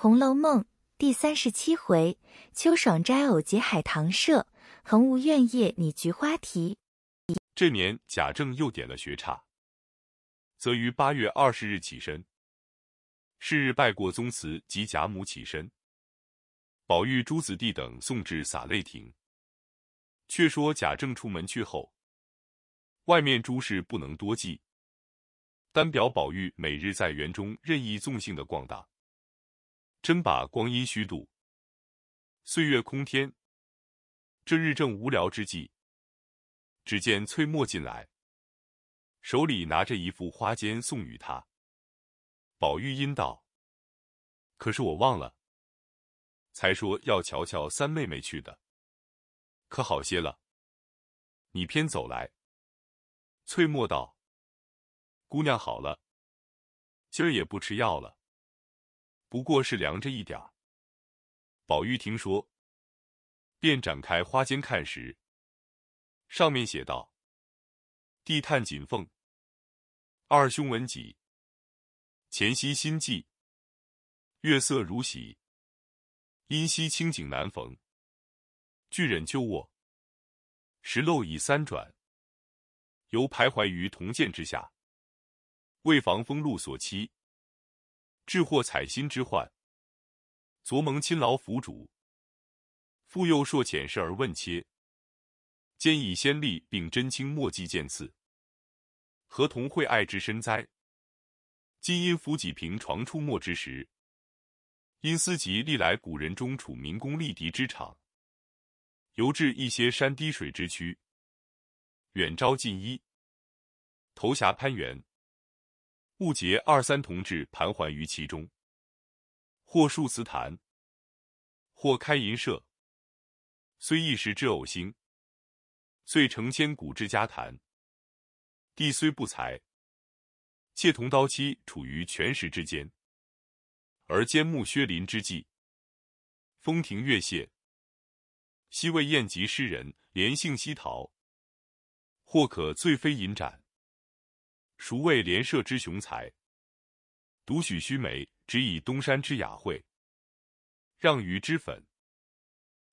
《红楼梦》第三十七回：秋爽斋偶结海棠社，横无怨夜拟菊花题。这年贾政又点了学差，则于八月二十日起身，是日拜过宗祠及贾母起身，宝玉、诸子弟等送至洒泪亭。却说贾政出门去后，外面诸事不能多记，单表宝玉每日在园中任意纵性的逛荡。真把光阴虚度，岁月空天。这日正无聊之际，只见翠墨进来，手里拿着一副花笺送与他。宝玉因道：“可是我忘了，才说要瞧瞧三妹妹去的，可好些了？你偏走来。”翠墨道：“姑娘好了，今儿也不吃药了。”不过是凉着一点儿。宝玉听说，便展开花笺看时，上面写道：“地探锦缝，二兄闻己，前夕心悸，月色如洗，因夕清景难逢，巨忍旧卧，时漏已三转，犹徘徊于铜剑之下，为防风露所欺。”智或采薪之患，昨蒙亲劳辅主，复又硕浅事而问切，兼以先例并真卿墨迹见次，何同会爱之深哉？今因抚几平床出没之时，因思及历来古人中处民公立敌之场，游至一些山滴水之区，远招近依，投峡攀援。不结二三同志盘桓于其中，或数词谈，或开吟社，虽一时之偶兴，遂成千古之家谈。帝虽不才，窃同刀妻处于权势之间，而兼木薛林之际，风亭月榭，昔为宴集诗人，怜性西逃，或可醉飞吟展。孰谓连社之雄才，独许须眉，只以东山之雅惠。让鱼脂粉。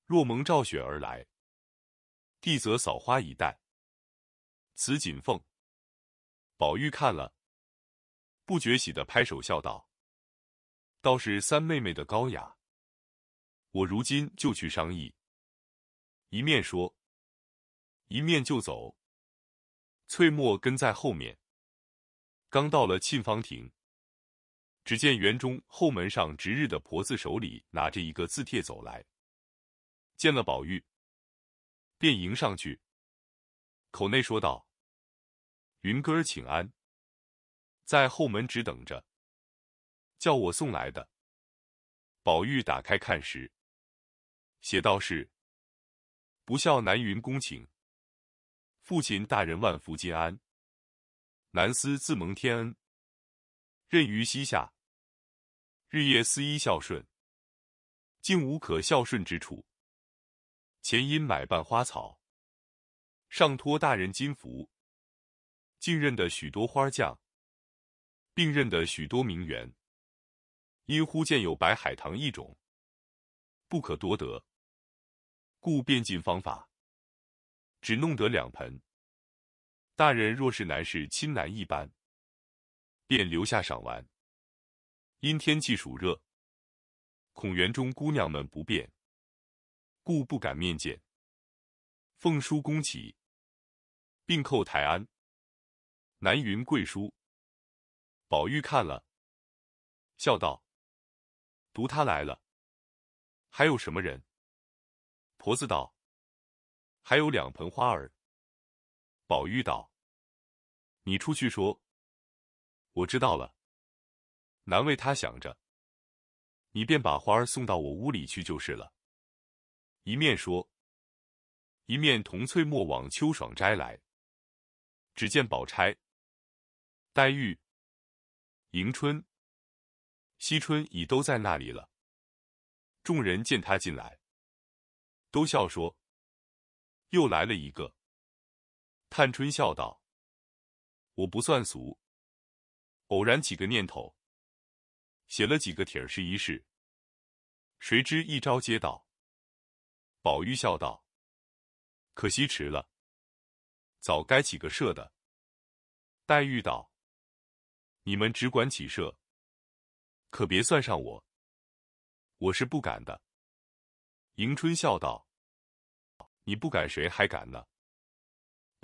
若蒙照雪而来，帝则扫花以待。此锦凤，宝玉看了，不觉喜的拍手笑道：“倒是三妹妹的高雅。我如今就去商议。”一面说，一面就走。翠墨跟在后面。刚到了沁芳亭，只见园中后门上值日的婆子手里拿着一个字帖走来，见了宝玉，便迎上去，口内说道：“云哥儿请安，在后门只等着，叫我送来的。”宝玉打开看时，写道是：“不孝南云恭请父亲大人万福金安。”兰斯自蒙天恩，任于西夏，日夜思衣孝顺，竟无可孝顺之处。前因买办花草，上托大人金福，竟认得许多花匠，并认得许多名媛。因忽见有白海棠一种，不可多得，故变尽方法，只弄得两盆。大人若是难事亲难一般，便留下赏玩。因天气暑热，恐园中姑娘们不便，故不敢面见。奉书恭启，并叩台安。南云贵书。宝玉看了，笑道：“读他来了，还有什么人？”婆子道：“还有两盆花儿。”宝玉道：“你出去说，我知道了。难为他想着，你便把花送到我屋里去就是了。”一面说，一面同翠墨往秋爽斋来。只见宝钗、黛玉、迎春、惜春已都在那里了。众人见他进来，都笑说：“又来了一个。”探春笑道：“我不算俗，偶然起个念头，写了几个帖试一试。谁知一招接道。”宝玉笑道：“可惜迟了，早该起个社的。”黛玉道：“你们只管起社，可别算上我，我是不敢的。”迎春笑道：“你不敢，谁还敢呢？”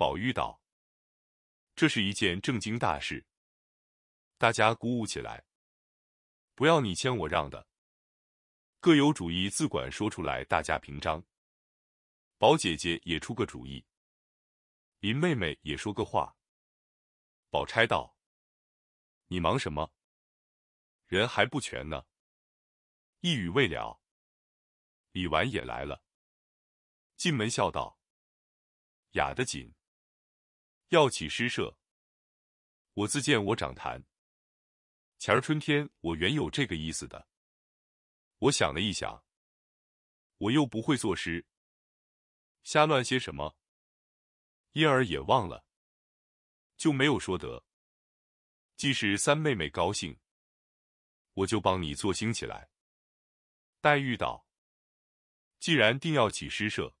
宝玉道：“这是一件正经大事，大家鼓舞起来，不要你谦我让的，各有主意自管说出来，大家平章。宝姐姐也出个主意，林妹妹也说个话。”宝钗道：“你忙什么？人还不全呢。”一语未了，李纨也来了，进门笑道：“雅的紧。”要起诗社，我自见我长谈。前儿春天，我原有这个意思的。我想了一想，我又不会作诗，瞎乱些什么，因而也忘了，就没有说得。既是三妹妹高兴，我就帮你做兴起来。黛玉道：“既然定要起诗社，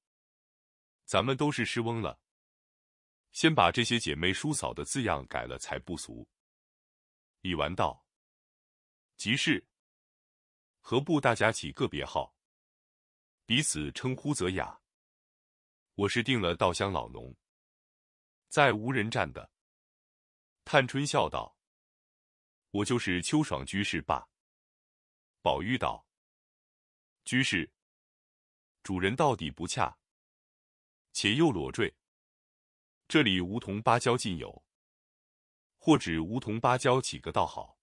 咱们都是诗翁了。”先把这些姐妹叔嫂的字样改了才不俗。李纨道：“即是，何不大家起个别号，彼此称呼则雅。”我是定了稻香老农，在无人站的。探春笑道：“我就是秋爽居士罢。”宝玉道：“居士，主人到底不恰，且又裸坠。”这里梧桐芭蕉尽有，或指梧桐芭蕉几个倒好。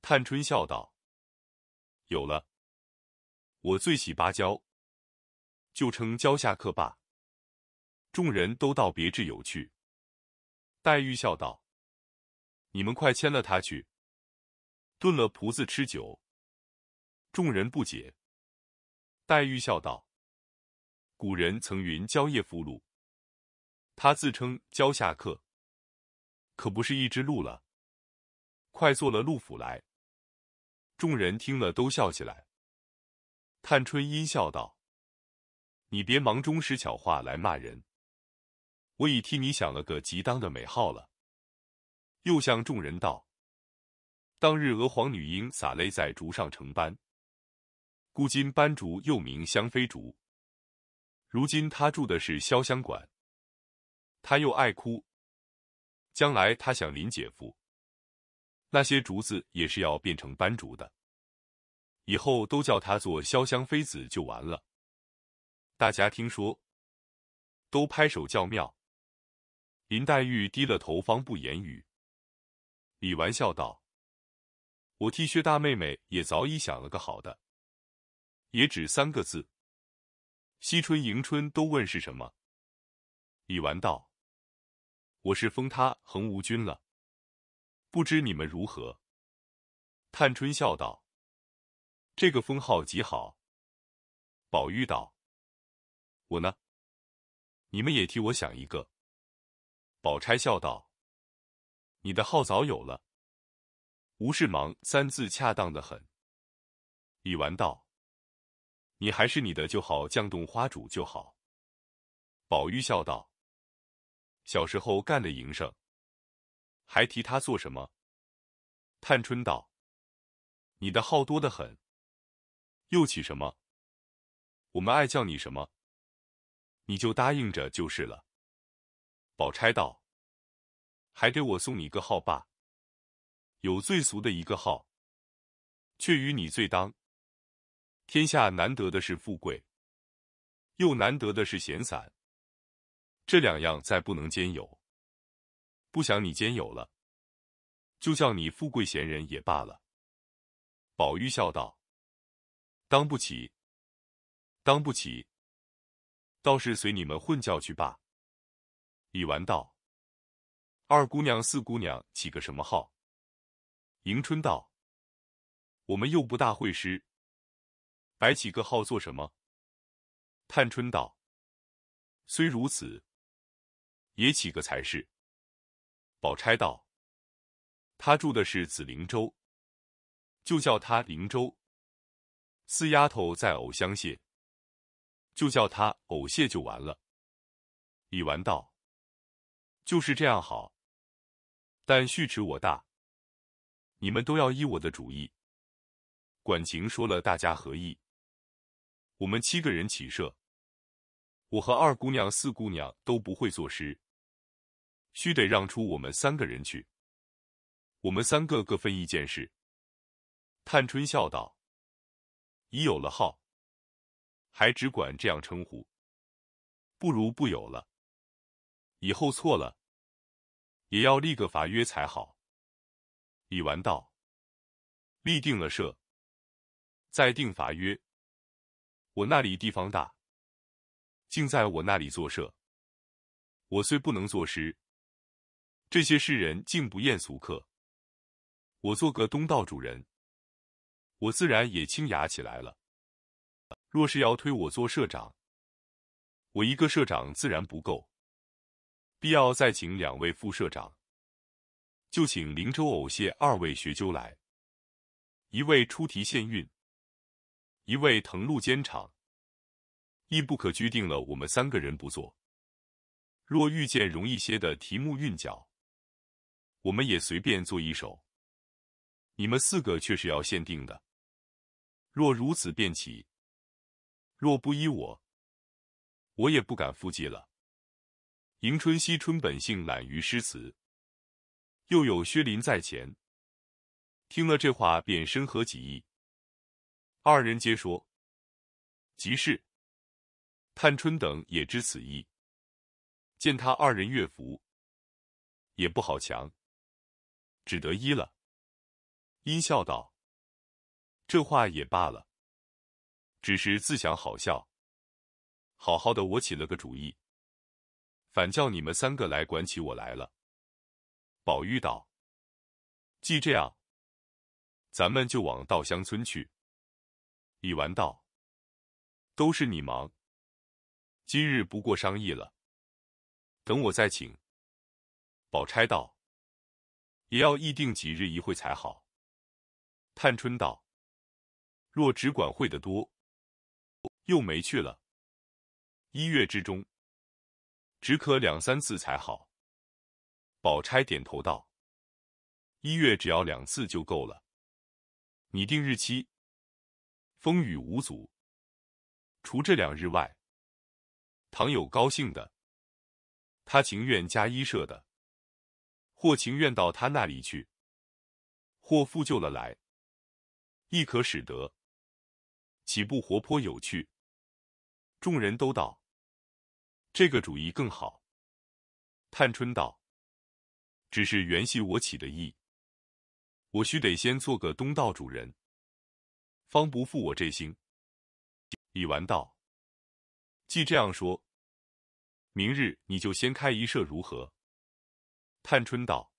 探春笑道：“有了，我最喜芭蕉，就称蕉下客罢。”众人都道别致有趣。黛玉笑道：“你们快牵了他去，炖了蒲子吃酒。”众人不解。黛玉笑道：“古人曾云‘蕉叶腐露’。”他自称教下客，可不是一只鹿了，快做了鹿府来。众人听了都笑起来。探春阴笑道：“你别忙中使巧话来骂人，我已替你想了个极当的美号了。”又向众人道：“当日娥皇女英洒泪在竹上成斑，故今斑竹又名香妃竹。如今她住的是潇湘馆。”他又爱哭，将来他想林姐夫，那些竹子也是要变成斑竹的，以后都叫他做潇湘妃子就完了。大家听说，都拍手叫妙。林黛玉低了头，方不言语。李纨笑道：“我替薛大妹妹也早已想了个好的，也只三个字。惜春、迎春都问是什么。”李纨道。我是封他恒无君了，不知你们如何？探春笑道：“这个封号极好。”宝玉道：“我呢？你们也替我想一个。”宝钗笑道：“你的号早有了，无事忙三字恰当的很。”李纨道：“你还是你的就好，降动花主就好。”宝玉笑道。小时候干的营生，还提他做什么？探春道：“你的号多得很，又起什么？我们爱叫你什么，你就答应着就是了。”宝钗道：“还得我送你一个号吧？有最俗的一个号，却与你最当。天下难得的是富贵，又难得的是闲散。”这两样再不能兼有，不想你兼有了，就叫你富贵闲人也罢了。宝玉笑道：“当不起，当不起，倒是随你们混叫去罢。”李纨道：“二姑娘、四姑娘起个什么号？”迎春道：“我们又不大会诗，摆起个号做什么？”探春道：“虽如此。”也起个才是。宝钗道：“他住的是紫菱洲，就叫他菱洲。四丫头在藕香榭，就叫她藕榭就完了。”李纨道：“就是这样好。但序迟我大，你们都要依我的主意。管情说了大家合意。我们七个人起设，我和二姑娘、四姑娘都不会作诗。”须得让出我们三个人去，我们三个各分一件事。探春笑道：“已有了号，还只管这样称呼，不如不有了。以后错了，也要立个法约才好。”李纨道：“立定了社，再定法约。我那里地方大，竟在我那里做社。我虽不能作诗。”这些诗人竟不厌俗客，我做个东道主人，我自然也清雅起来了。若是要推我做社长，我一个社长自然不够，必要再请两位副社长，就请灵州藕谢二位学究来，一位出题限韵，一位誊录监场，亦不可拘定了。我们三个人不做。若遇见容易些的题目韵脚。我们也随便做一首，你们四个却是要限定的。若如此便起，若不依我，我也不敢复记了。迎春、惜春本性懒于诗词，又有薛林在前，听了这话便深合己意。二人皆说：“即是。”探春等也知此意，见他二人乐服，也不好强。只得依了，因笑道：“这话也罢了，只是自想好笑。好好的，我起了个主意，反叫你们三个来管起我来了。”宝玉道：“既这样，咱们就往稻香村去。”李纨道：“都是你忙，今日不过商议了，等我再请。”宝钗道。也要议定几日一会才好。探春道：“若只管会的多，又没去了。一月之中，只可两三次才好。”宝钗点头道：“一月只要两次就够了。拟定日期，风雨无阻。除这两日外，倘有高兴的，他情愿加一舍的。”或情愿到他那里去，或复旧了来，亦可使得，岂不活泼有趣？众人都道这个主意更好。探春道：“只是原系我起的意，我须得先做个东道主人，方不负我这心。”李纨道：“既这样说，明日你就先开一社如何？”探春道：“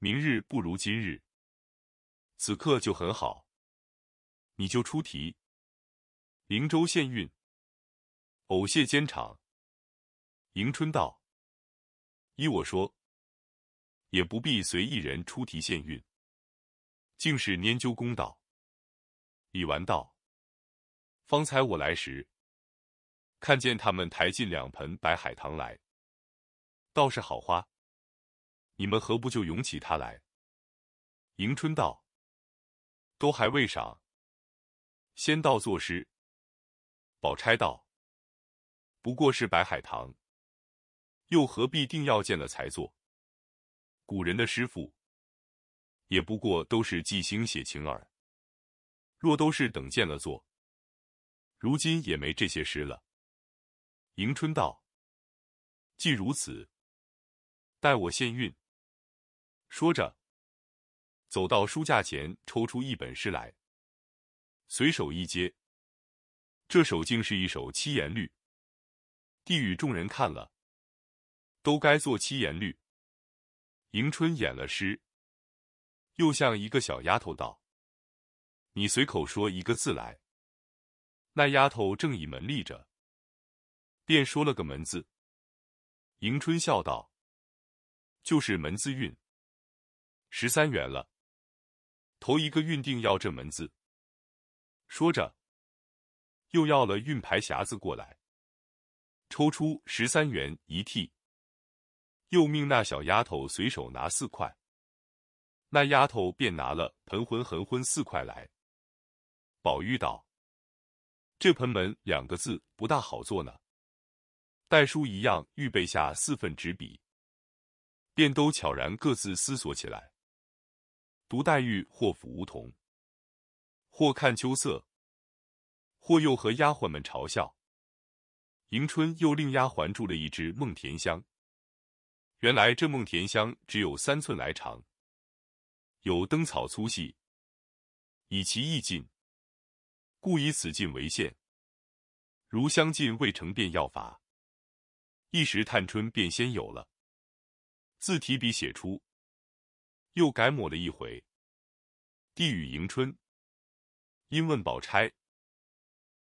明日不如今日，此刻就很好。你就出题，灵州县运，藕谢监场。”迎春道：“依我说，也不必随一人出题献韵，竟是拈阄公道。”李纨道：“方才我来时，看见他们抬进两盆白海棠来，倒是好花。”你们何不就涌起他来？迎春道：“都还未赏，先到作诗。”宝钗道：“不过是白海棠，又何必定要见了才作？古人的诗赋，也不过都是即兴写情耳。若都是等见了作，如今也没这些诗了。”迎春道：“既如此，待我献韵。”说着，走到书架前，抽出一本诗来，随手一接，这首竟是一首七言律。递与众人看了，都该做七言律。迎春演了诗，又向一个小丫头道：“你随口说一个字来。”那丫头正倚门立着，便说了个“门”字。迎春笑道：“就是门字韵。”十三元了，头一个运定要这门子。说着，又要了运牌匣子过来，抽出十三元一屉，又命那小丫头随手拿四块。那丫头便拿了盆浑横混四块来。宝玉道：“这盆门两个字不大好做呢，带书一样预备下四份纸笔，便都悄然各自思索起来。”读黛玉，或抚梧桐，或看秋色，或又和丫鬟们嘲笑。迎春又令丫鬟住了一只梦甜香。原来这梦甜香只有三寸来长，有灯草粗细，以其意尽，故以此尽为限。如相近未成，便要法，一时探春便先有了，自提笔写出。又改抹了一回，帝玉迎春，因问宝钗：“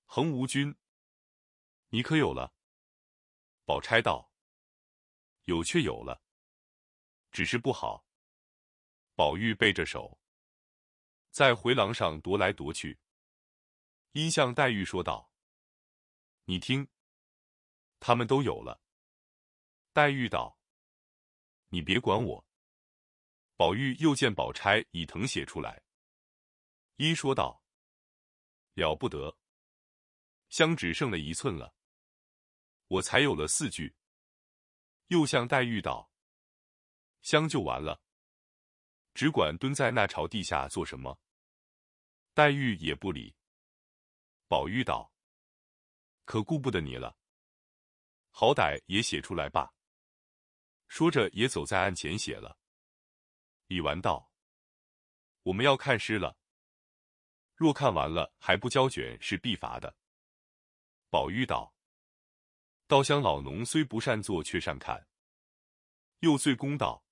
恒无君，你可有了？”宝钗道：“有却有了，只是不好。”宝玉背着手，在回廊上踱来踱去，因向黛玉说道：“你听，他们都有了。”黛玉道：“你别管我。”宝玉又见宝钗已誊写出来，一说道：“了不得，香只剩了一寸了，我才有了四句。”又向黛玉道：“香就完了，只管蹲在那朝地下做什么？”黛玉也不理。宝玉道：“可顾不得你了，好歹也写出来吧。”说着，也走在案前写了。李纨道：“我们要看诗了。若看完了还不交卷，是必罚的。”宝玉道：“稻香老农虽不善作，却善看。”又遂公道：“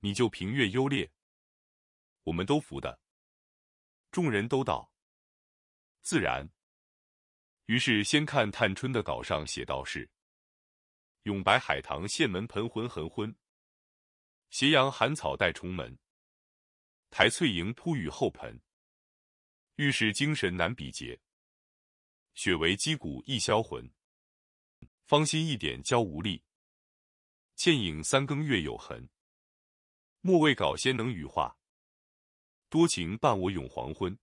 你就评阅优劣，我们都服的。”众人都道：“自然。”于是先看探春的稿上写道是：“咏白海棠，县门盆魂横昏。”斜阳寒草带重门，苔翠盈铺雨后盆。欲使精神难比劫，雪为击鼓易销魂。芳心一点娇无力，倩影三更月有痕。莫为搞仙能羽化，多情伴我永黄昏。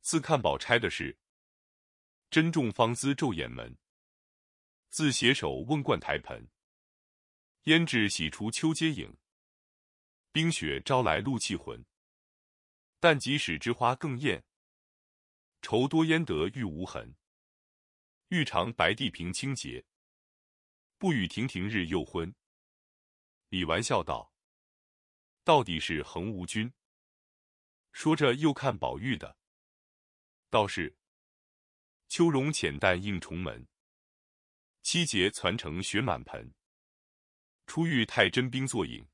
自看宝钗的是，珍重芳姿昼掩门。自携手问灌台盆。胭脂洗出秋阶影，冰雪招来露气魂。但即使之花更艳，愁多焉得玉无痕？玉长白帝平清洁，不与亭亭日又昏。李纨笑道：“到底是恒无君。”说着又看宝玉的，倒是秋容浅淡映重门，七节攒成雪满盆。初遇太真兵作影，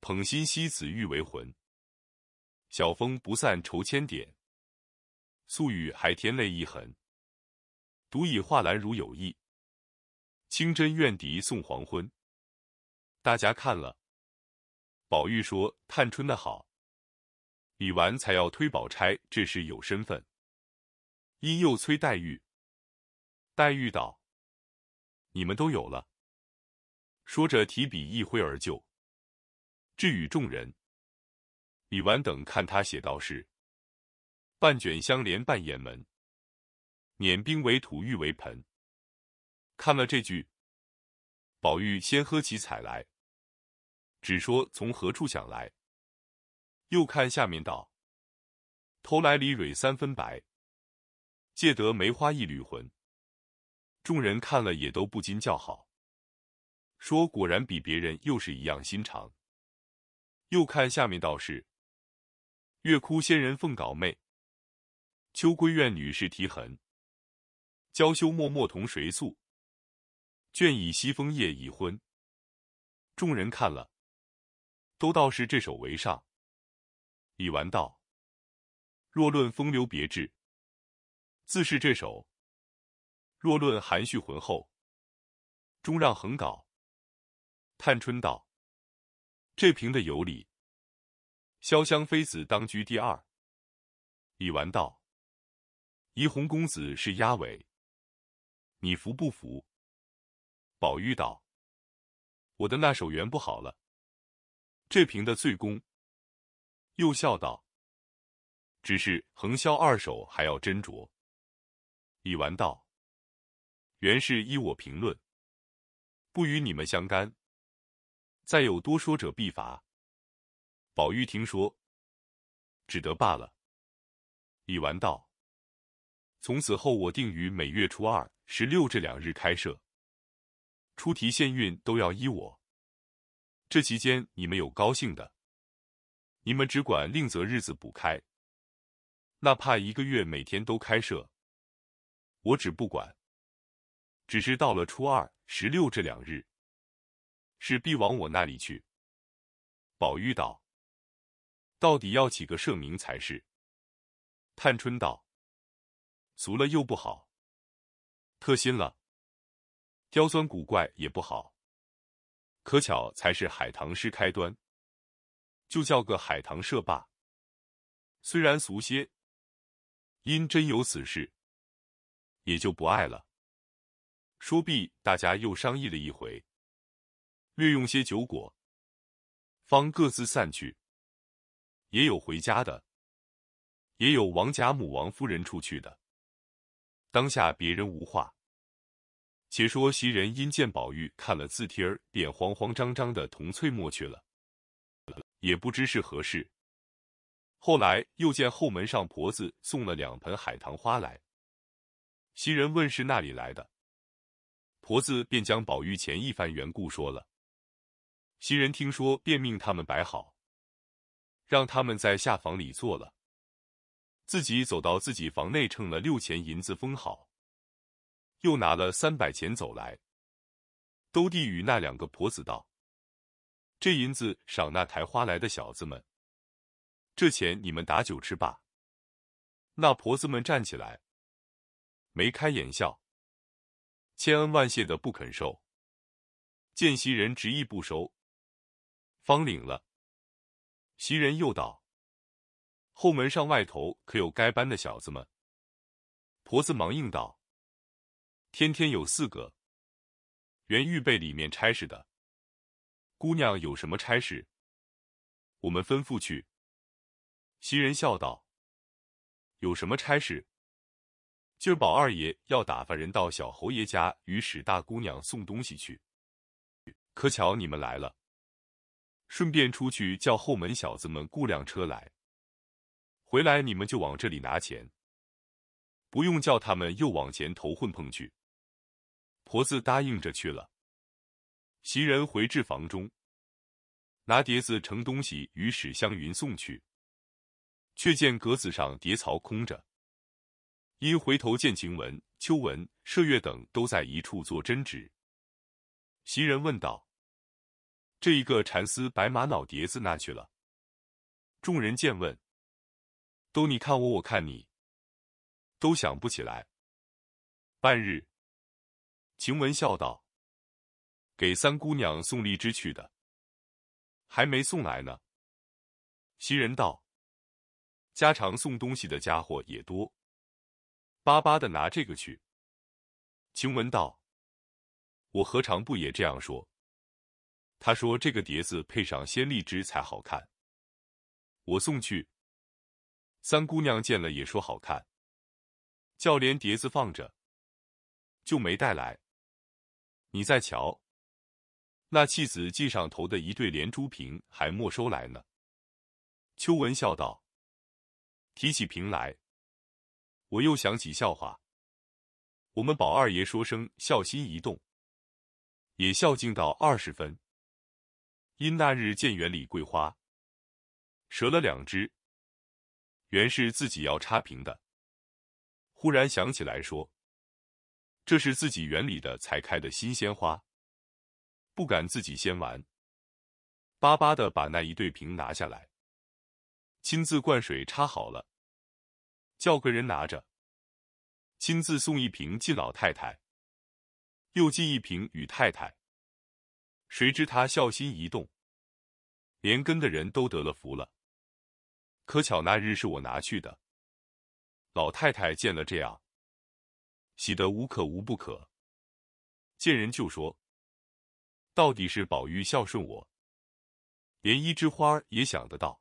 捧心惜子玉为魂。晓风不散愁千点，宿雨还添泪一痕。独倚画栏如有意，清真怨笛送黄昏。大家看了，宝玉说探春的好，李纨才要推宝钗，这是有身份。因又催黛玉，黛玉道：“你们都有了。”说着，提笔一挥而就，至于众人。李纨等看他写道是：“半卷香莲半掩门，碾冰为土玉为盆。”看了这句，宝玉先喝起彩来，只说从何处想来。又看下面道：“偷来梨蕊三分白，借得梅花一缕魂。”众人看了也都不禁叫好。说果然比别人又是一样心肠，又看下面道是。月哭仙人凤稿媚，秋闺怨女士啼痕。娇羞默默同谁诉？倦倚西风夜已昏。众人看了，都道是这首为上。李纨道：“若论风流别致，自是这首；若论含蓄浑厚，终让横稿。”探春道：“这瓶的有理。潇湘妃子当居第二。”李纨道：“怡红公子是压尾，你服不服？”宝玉道：“我的那手缘不好了，这瓶的最功。”又笑道：“只是横箫二手还要斟酌。”李纨道：“原是依我评论，不与你们相干。”再有多说者，必罚。宝玉听说，只得罢了。李纨道：“从此后，我定于每月初二、十六这两日开设，出题限韵都要依我。这期间，你们有高兴的，你们只管另择日子补开。哪怕一个月每天都开设，我只不管。只是到了初二、十六这两日。”是必往我那里去。宝玉道：“到底要起个社名才是。”探春道：“俗了又不好，特新了，刁钻古怪也不好。可巧才是海棠诗开端，就叫个海棠社罢。虽然俗些，因真有此事，也就不爱了。”说毕，大家又商议了一回。略用些酒果，方各自散去。也有回家的，也有王贾母、王夫人出去的。当下别人无话，且说袭人因见宝玉看了字帖儿，便慌慌张张的同翠墨去了，也不知是何事。后来又见后门上婆子送了两盆海棠花来，袭人问是那里来的，婆子便将宝玉前一番缘故说了。袭人听说，便命他们摆好，让他们在下房里坐了，自己走到自己房内，称了六钱银子封好，又拿了三百钱走来，兜地与那两个婆子道：“这银子赏那抬花来的小子们，这钱你们打酒吃吧。”那婆子们站起来，眉开眼笑，千恩万谢的不肯收，见袭人执意不收。方领了。袭人又道：“后门上外头可有该班的小子们？”婆子忙应道：“天天有四个，原预备里面差事的。姑娘有什么差事？我们吩咐去。”袭人笑道：“有什么差事？今儿宝二爷要打发人到小侯爷家与史大姑娘送东西去，可巧你们来了。”顺便出去叫后门小子们雇辆车来，回来你们就往这里拿钱，不用叫他们又往前头混碰去。婆子答应着去了。袭人回至房中，拿碟子盛东西与史湘云送去，却见格子上碟槽空着，因回头见晴雯、秋雯、麝月等都在一处做针指，袭人问道。这一个缠丝白玛瑙碟子哪去了？众人见问，都你看我，我看你，都想不起来。半日，晴雯笑道：“给三姑娘送荔枝去的，还没送来呢。”袭人道：“家常送东西的家伙也多，巴巴的拿这个去。”晴雯道：“我何尝不也这样说？”他说：“这个碟子配上鲜荔枝才好看。”我送去。三姑娘见了也说好看，叫连碟子放着，就没带来。你再瞧，那弃子系上头的一对连珠瓶还没收来呢。秋文笑道：“提起瓶来，我又想起笑话。我们宝二爷说声孝心一动，也孝敬到二十分。”因那日见园里桂花，折了两枝，原是自己要插瓶的。忽然想起来说，这是自己园里的才开的新鲜花，不敢自己先玩，巴巴的把那一对瓶拿下来，亲自灌水插好了，叫个人拿着，亲自送一瓶进老太太，又进一瓶与太太。谁知他孝心一动，连根的人都得了福了。可巧那日是我拿去的。老太太见了这样，喜得无可无不可，见人就说：“到底是宝玉孝顺我，连一枝花也想得到。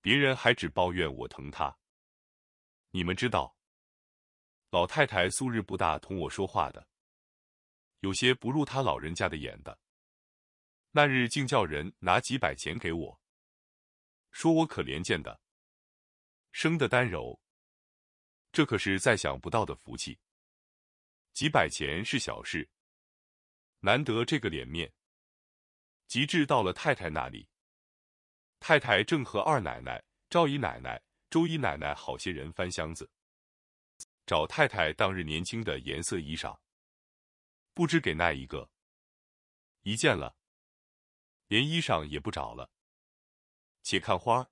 别人还只抱怨我疼他。你们知道，老太太素日不大同我说话的，有些不入他老人家的眼的。”那日竟叫人拿几百钱给我，说我可怜见的，生的单柔。这可是再想不到的福气。几百钱是小事，难得这个脸面。极致到了太太那里，太太正和二奶奶、赵姨奶奶、周姨奶奶好些人翻箱子，找太太当日年轻的颜色衣裳，不知给那一个一件了。连衣裳也不找了，且看花儿。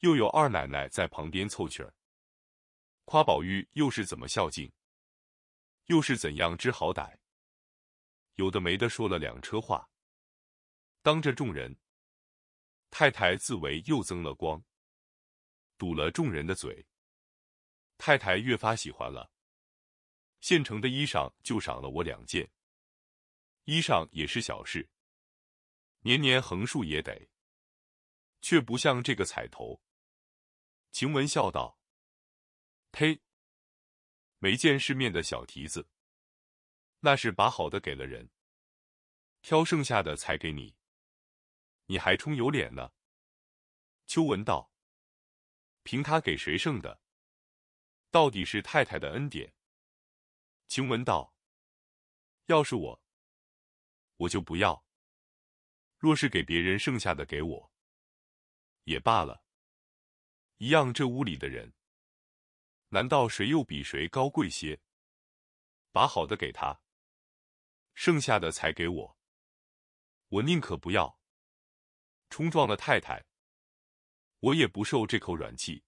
又有二奶奶在旁边凑趣儿，夸宝玉又是怎么孝敬，又是怎样知好歹，有的没的说了两车话。当着众人，太太自为又增了光，堵了众人的嘴，太太越发喜欢了。现成的衣裳就赏了我两件，衣裳也是小事。年年横竖也得，却不像这个彩头。晴雯笑道：“呸！没见世面的小蹄子，那是把好的给了人，挑剩下的才给你，你还充有脸呢？”秋文道：“凭他给谁剩的，到底是太太的恩典。”晴雯道：“要是我，我就不要。”若是给别人剩下的给我，也罢了。一样，这屋里的人，难道谁又比谁高贵些？把好的给他，剩下的才给我，我宁可不要。冲撞了太太，我也不受这口软气。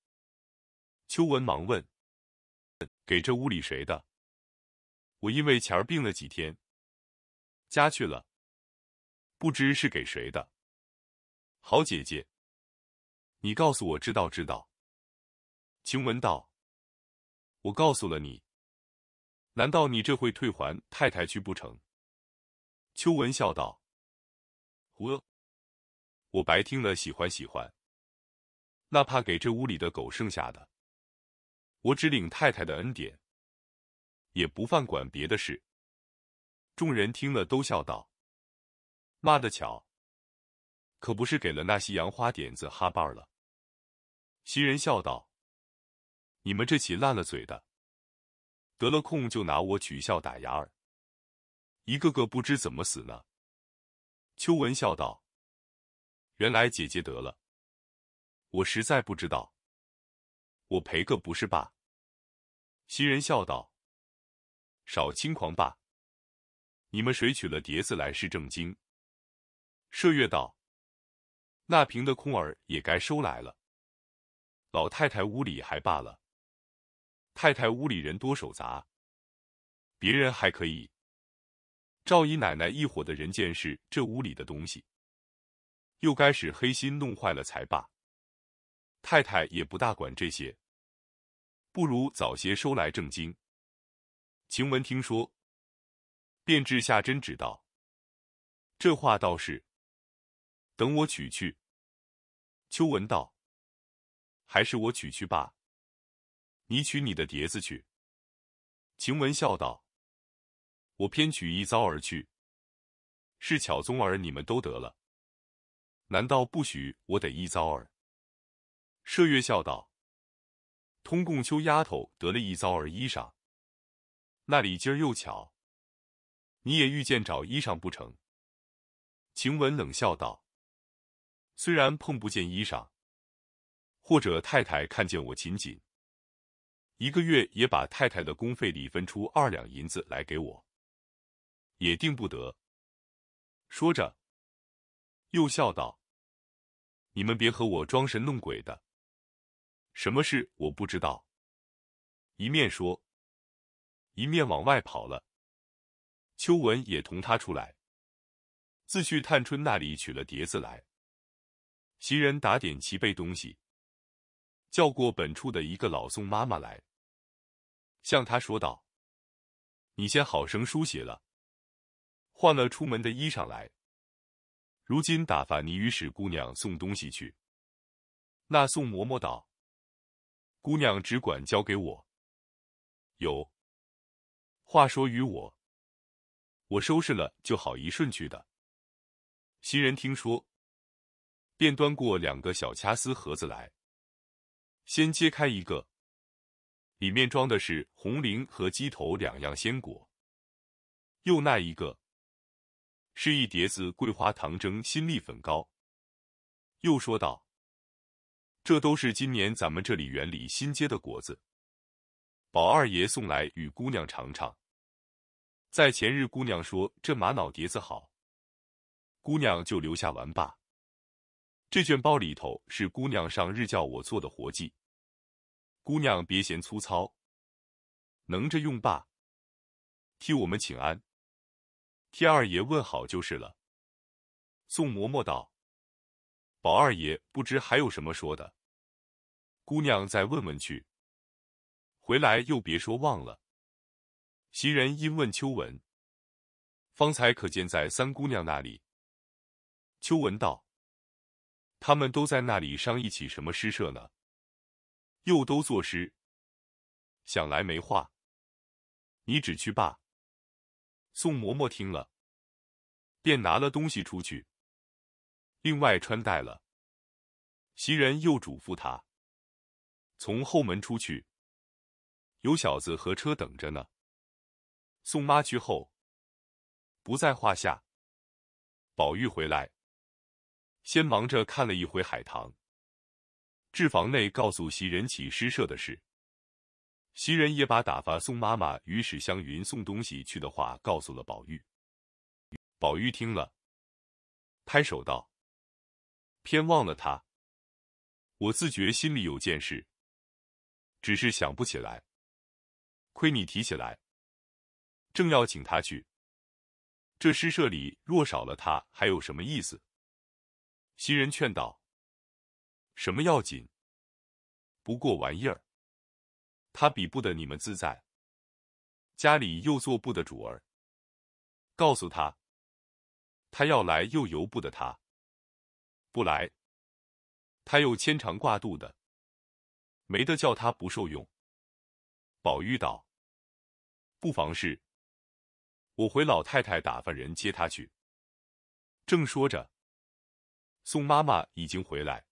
秋文忙问：“给这屋里谁的？”我因为钱儿病了几天，家去了。不知是给谁的，好姐姐，你告诉我知道知道。晴雯道：“我告诉了你，难道你这会退还太太去不成？”秋文笑道：“我，我白听了，喜欢喜欢。那怕给这屋里的狗剩下的，我只领太太的恩典，也不犯管别的事。”众人听了都笑道。骂得巧，可不是给了那些洋花点子哈巴儿了。袭人笑道：“你们这起烂了嘴的，得了空就拿我取笑打牙儿，一个个不知怎么死呢。”秋文笑道：“原来姐姐得了，我实在不知道，我赔个不是吧？”袭人笑道：“少轻狂吧，你们谁取了碟子来是正经？”麝月道：“那瓶的空儿也该收来了。老太太屋里还罢了，太太屋里人多手杂，别人还可以。赵姨奶奶一伙的人见识这屋里的东西，又该使黑心弄坏了才罢。太太也不大管这些，不如早些收来正经。”晴雯听说，便至下针指道：“这话倒是。”等我取去，秋文道：“还是我取去罢，你取你的碟子去。”晴雯笑道：“我偏取一遭而去，是巧宗儿你们都得了，难道不许我得一遭儿？”麝月笑道：“通共秋丫头得了一遭儿衣裳，那里今儿又巧，你也遇见找衣裳不成？”晴雯冷笑道。虽然碰不见衣裳，或者太太看见我勤紧，一个月也把太太的工费里分出二两银子来给我，也定不得。说着，又笑道：“你们别和我装神弄鬼的，什么事我不知道。”一面说，一面往外跑了。秋文也同他出来，自去探春那里取了碟子来。袭人打点齐备东西，叫过本处的一个老宋妈妈来，向他说道：“你先好生梳洗了，换了出门的衣裳来。如今打发你与史姑娘送东西去。”那宋嬷嬷道：“姑娘只管交给我，有话说与我，我收拾了就好一顺去的。”袭人听说。便端过两个小掐丝盒子来，先揭开一个，里面装的是红菱和鸡头两样鲜果；又那一个，是一碟子桂花糖蒸新栗粉糕。又说道：“这都是今年咱们这里园里新结的果子，宝二爷送来与姑娘尝尝。在前日姑娘说这玛瑙碟子好，姑娘就留下玩罢。”这卷包里头是姑娘上日叫我做的活计，姑娘别嫌粗糙，能着用罢。替我们请安，替二爷问好就是了。宋嬷嬷道：“宝二爷不知还有什么说的，姑娘再问问去，回来又别说忘了。”袭人因问秋纹：“方才可见在三姑娘那里？”秋纹道。他们都在那里商议起什么诗社呢，又都作诗，想来没话，你只去罢。宋嬷嬷听了，便拿了东西出去，另外穿戴了。袭人又嘱咐他，从后门出去，有小子和车等着呢。宋妈去后，不在话下。宝玉回来。先忙着看了一回海棠，至房内告诉袭人起诗社的事，袭人也把打发送妈妈与史湘云送东西去的话告诉了宝玉。宝玉听了，拍手道：“偏忘了他，我自觉心里有件事，只是想不起来，亏你提起来，正要请他去。这诗社里若少了他，还有什么意思？”袭人劝道：“什么要紧？不过玩意儿，他比不得你们自在，家里又做不得主儿。告诉他，他要来又由不得他，不来，他又牵肠挂肚的，没得叫他不受用。”宝玉道：“不妨事，我回老太太打发人接他去。”正说着。宋妈妈已经回来，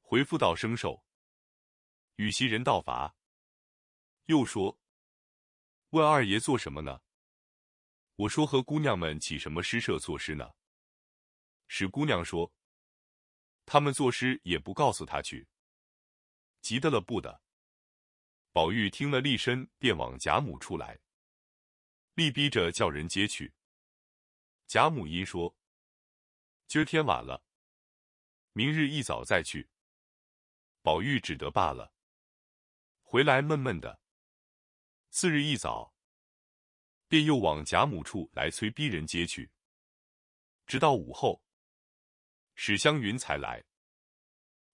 回复道：“生寿，与其人道伐。又说，问二爷做什么呢？我说和姑娘们起什么诗社作诗呢？史姑娘说，他们作诗也不告诉他去，急得了不得。宝玉听了立身便往贾母处来，力逼着叫人接去。贾母因说。今儿天晚了，明日一早再去。宝玉只得罢了，回来闷闷的。次日一早，便又往贾母处来催逼人接去，直到午后，史湘云才来，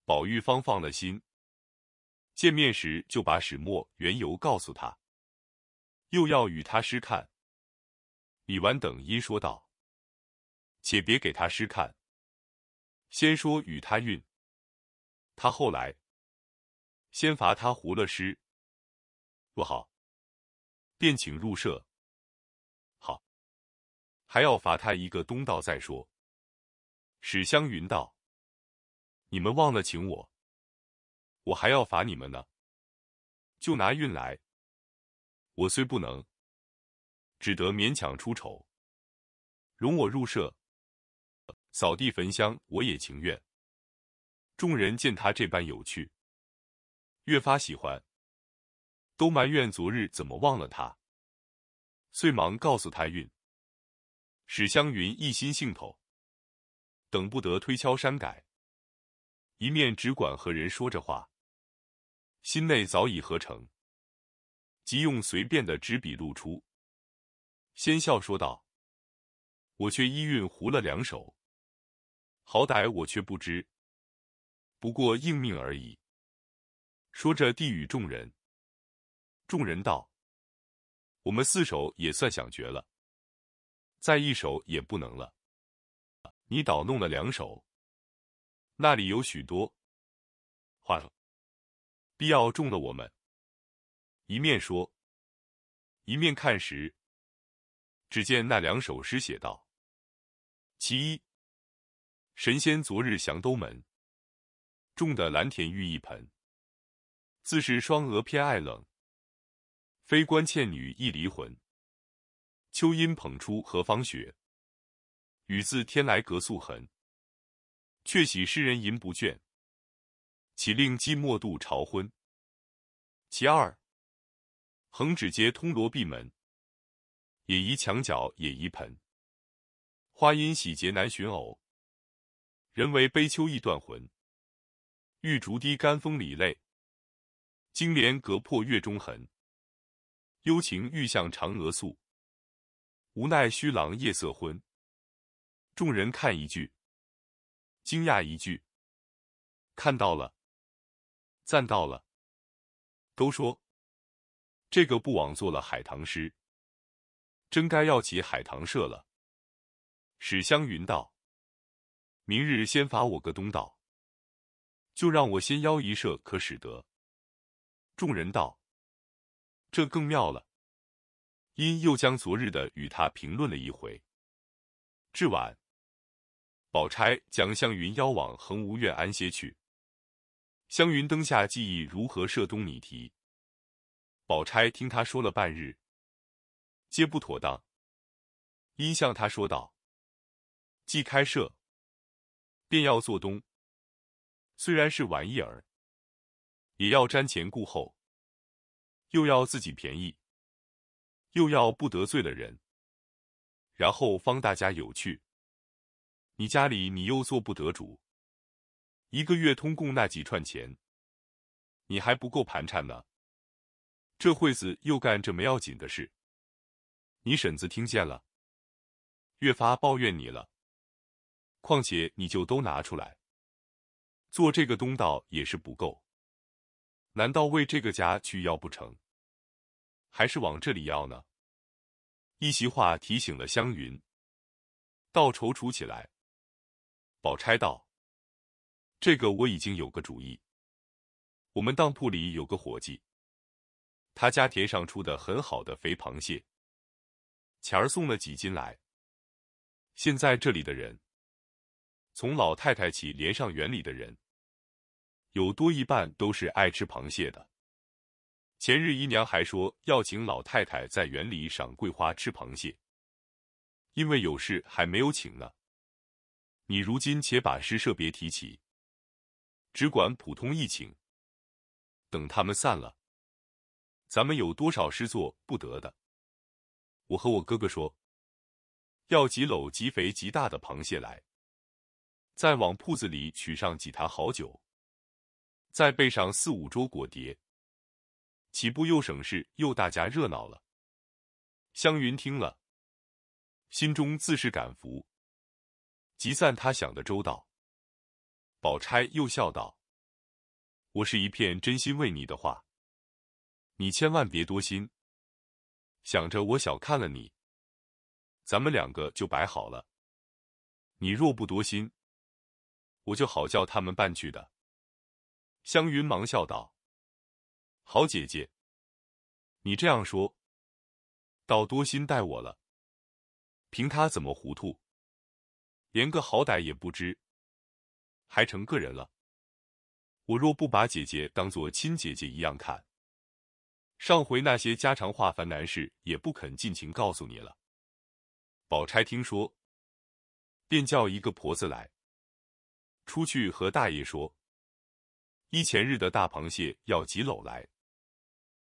宝玉方放了心。见面时就把始末缘由告诉他，又要与他诗看。李纨等因说道。且别给他诗看，先说与他韵。他后来先罚他胡了诗，不好，便请入社。好，还要罚他一个东道再说。史湘云道：“你们忘了请我，我还要罚你们呢。就拿运来，我虽不能，只得勉强出丑，容我入社。”扫地焚香，我也情愿。众人见他这般有趣，越发喜欢，都埋怨昨日怎么忘了他，遂忙告诉他运。史湘云一心兴头，等不得推敲删改，一面只管和人说着话，心内早已合成，即用随便的纸笔露出，先笑说道：“我却依韵糊了两手。”好歹我却不知，不过应命而已。说着，递与众人。众人道：“我们四首也算想绝了，再一首也不能了。你倒弄了两首，那里有许多话说，必要中了我们。”一面说，一面看时，只见那两首诗写道：“其一。”神仙昨日降东门，种的蓝田玉一盆。自是双娥偏爱冷，非关倩女易离魂。秋阴捧出何方雪，雨自天来隔素痕。却喜诗人吟不倦，岂令寂寞度朝昏。其二，横指接通罗闭门，也宜墙角也宜盆。花阴喜结难寻偶。人为悲秋意断魂，玉竹低干风里泪，金莲隔破月中痕。幽情欲向嫦娥诉，无奈虚郎夜色昏。众人看一句，惊讶一句，看到了，赞到了，都说这个不枉做了海棠诗，真该要起海棠社了。史湘云道。明日先罚我个东道，就让我先邀一射，可使得？众人道：“这更妙了。”因又将昨日的与他评论了一回。至晚，宝钗将湘云邀往恒芜院安歇去。湘云灯下记忆如何射东拟题，宝钗听他说了半日，皆不妥当，因向他说道：“既开射。”便要做东，虽然是玩意儿，也要瞻前顾后，又要自己便宜，又要不得罪了人，然后方大家有趣。你家里你又做不得主，一个月通共那几串钱，你还不够盘缠呢。这会子又干这么要紧的事，你婶子听见了，越发抱怨你了。况且你就都拿出来，做这个东道也是不够，难道为这个家去要不成？还是往这里要呢？一席话提醒了湘云，倒踌躇起来。宝钗道：“这个我已经有个主意，我们当铺里有个伙计，他家田上出的很好的肥螃蟹，前儿送了几斤来，现在这里的人。”从老太太起，连上园里的人，有多一半都是爱吃螃蟹的。前日姨娘还说要请老太太在园里赏桂花吃螃蟹，因为有事还没有请呢。你如今且把诗社别提起，只管普通一请。等他们散了，咱们有多少诗作不得的？我和我哥哥说，要几篓极肥极大的螃蟹来。再往铺子里取上几坛好酒，再备上四五桌果碟，岂不又省事又大家热闹了？湘云听了，心中自是感服，即赞他想的周到。宝钗又笑道：“我是一片真心为你的话，你千万别多心，想着我小看了你，咱们两个就摆好了。你若不多心。”我就好叫他们办去的。湘云忙笑道：“好姐姐，你这样说，倒多心待我了。凭他怎么糊涂，连个好歹也不知，还成个人了。我若不把姐姐当做亲姐姐一样看，上回那些家常话、烦难事，也不肯尽情告诉你了。”宝钗听说，便叫一个婆子来。出去和大爷说，一前日的大螃蟹要几篓来，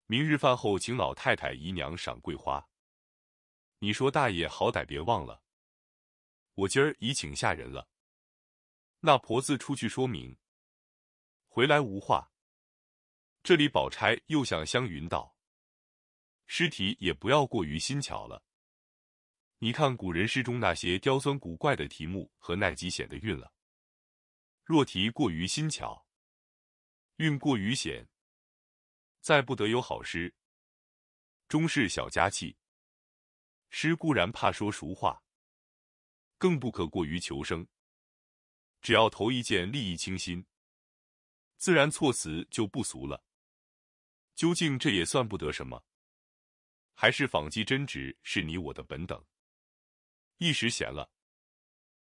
明日饭后请老太太姨娘赏桂花。你说大爷好歹别忘了，我今儿已请下人了。那婆子出去说明，回来无话。这里宝钗又向湘云道：“尸体也不要过于新巧了，你看古人诗中那些刁钻古怪的题目和耐几写的韵了。”若题过于新巧，运过于险，再不得有好诗，终是小家气。诗固然怕说俗话，更不可过于求生。只要头一件利益清新，自然措辞就不俗了。究竟这也算不得什么，还是仿机真直是你我的本等。一时闲了。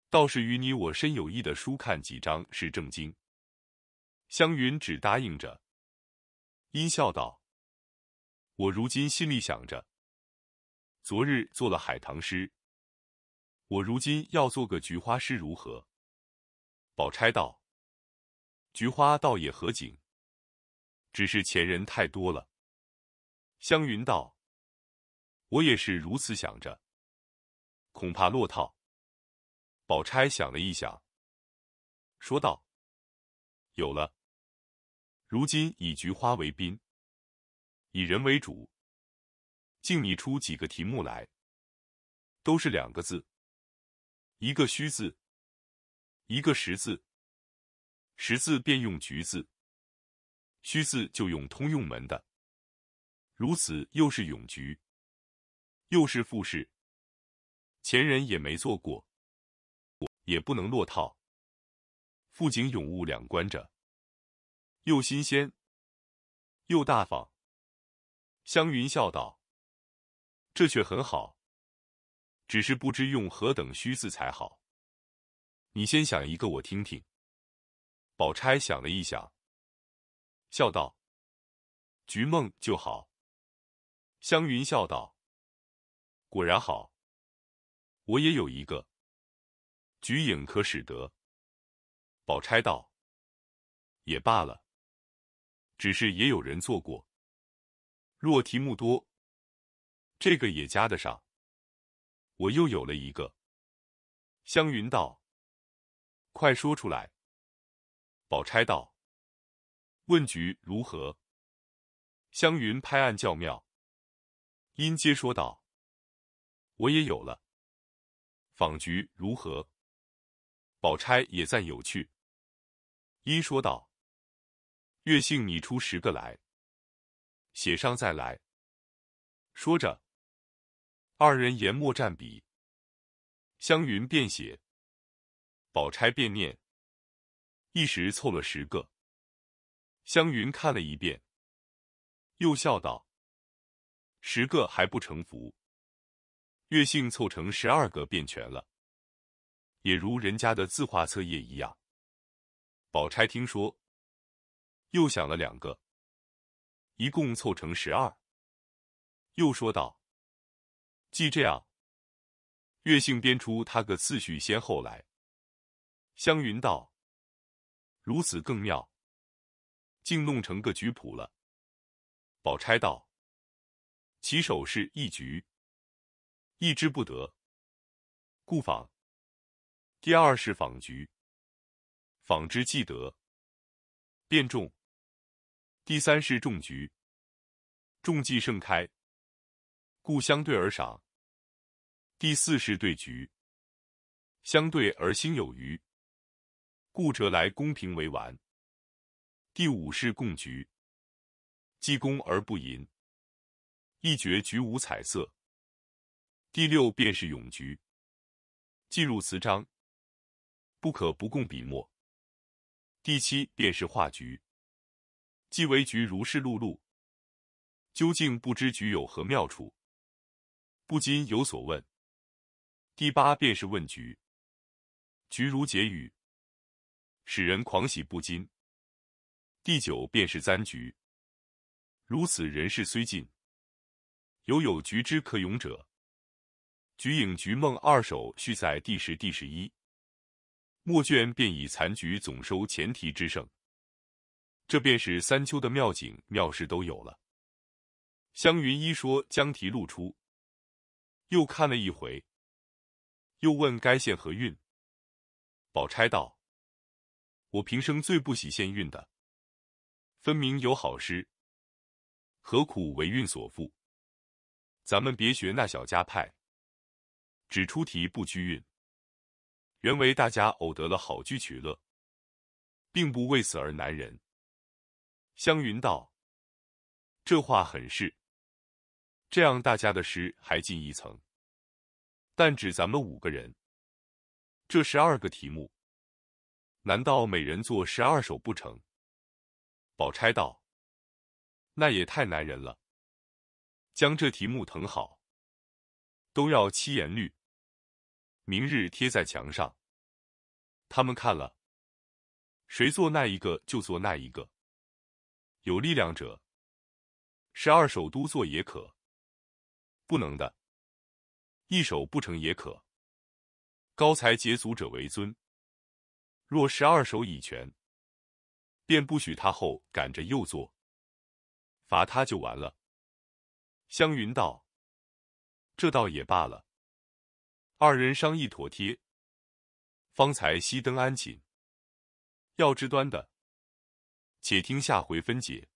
倒是与你我深有意的书，看几章是正经。湘云只答应着，阴笑道：“我如今心里想着，昨日做了海棠诗，我如今要做个菊花诗如何？”宝钗道：“菊花倒也合景，只是前人太多了。”湘云道：“我也是如此想着，恐怕落套。”宝钗想了一想，说道：“有了，如今以菊花为宾，以人为主，竟拟出几个题目来，都是两个字，一个虚字，一个实字，实字便用菊字，虚字就用通用门的，如此又是咏菊，又是赋诗，前人也没做过。”也不能落套，富景永物两关着，又新鲜，又大方。湘云笑道：“这却很好，只是不知用何等虚字才好。你先想一个，我听听。”宝钗想了一想，笑道：“菊梦就好。”湘云笑道：“果然好，我也有一个。”菊影可使得？宝钗道：“也罢了。只是也有人做过。若题目多，这个也加得上。我又有了一个。”湘云道：“快说出来。”宝钗道：“问局如何？”湘云拍案叫妙，因接说道：“我也有了。仿局如何？”宝钗也赞有趣，因说道：“月性，你出十个来，写上再来。”说着，二人研墨蘸笔，湘云便写，宝钗便念，一时凑了十个。湘云看了一遍，又笑道：“十个还不成福，月性凑成十二个便全了。”也如人家的字画册页一样。宝钗听说，又想了两个，一共凑成十二。又说道：“既这样，月姓编出他个次序先后来。”湘云道：“如此更妙，竟弄成个局谱了。”宝钗道：“起手是一局，一之不得，故仿。”第二是纺局，纺之既得，变众；第三是众局，众既盛开，故相对而赏；第四是对局，相对而心有余，故折来公平为完；第五是共局，济公而不淫，一绝局无彩色；第六便是咏局，记入词章。不可不共笔墨。第七便是画局，既为局如是碌碌，究竟不知局有何妙处，不禁有所问。第八便是问局，局如解语，使人狂喜不禁。第九便是簪局，如此人事虽尽，犹有局之可咏者。《菊影》《菊梦》二首，续在第十、第十一。墨卷便以残局总收前提之胜，这便是三秋的妙景妙事都有了。湘云一说将题露出，又看了一回，又问该限何韵。宝钗道：“我平生最不喜限韵的，分明有好诗，何苦为韵所缚？咱们别学那小家派，只出题不拘韵。”原为大家偶得了好句取乐，并不为此而难人。湘云道：“这话很是，这样大家的诗还进一层。但只咱们五个人，这十二个题目，难道每人做十二首不成？”宝钗道：“那也太难人了，将这题目誊好，都要七言律。”明日贴在墙上，他们看了，谁做那一个就做那一个。有力量者，十二首都做也可；不能的，一首不成也可。高才捷足者为尊。若十二首已全，便不许他后赶着又做，罚他就完了。湘云道：“这倒也罢了。”二人商议妥帖，方才熄灯安寝。要知端的，且听下回分解。